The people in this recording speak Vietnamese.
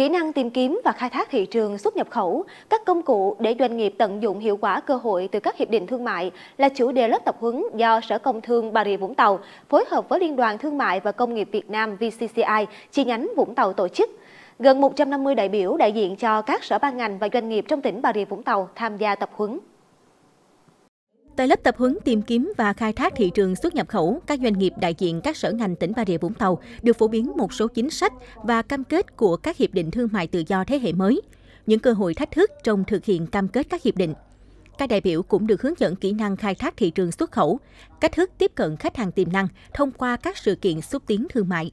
kỹ năng tìm kiếm và khai thác thị trường xuất nhập khẩu, các công cụ để doanh nghiệp tận dụng hiệu quả cơ hội từ các hiệp định thương mại là chủ đề lớp tập huấn do Sở Công Thương Bà Rịa Vũng Tàu phối hợp với Liên đoàn Thương mại và Công nghiệp Việt Nam VCCI chi nhánh Vũng Tàu tổ chức. Gần 150 đại biểu đại diện cho các sở ban ngành và doanh nghiệp trong tỉnh Bà Rịa Vũng Tàu tham gia tập huấn. Tại lớp tập huấn tìm kiếm và khai thác thị trường xuất nhập khẩu, các doanh nghiệp đại diện các sở ngành tỉnh Bà Rịa Vũng Tàu được phổ biến một số chính sách và cam kết của các hiệp định thương mại tự do thế hệ mới, những cơ hội thách thức trong thực hiện cam kết các hiệp định. Các đại biểu cũng được hướng dẫn kỹ năng khai thác thị trường xuất khẩu, cách thức tiếp cận khách hàng tiềm năng thông qua các sự kiện xúc tiến thương mại.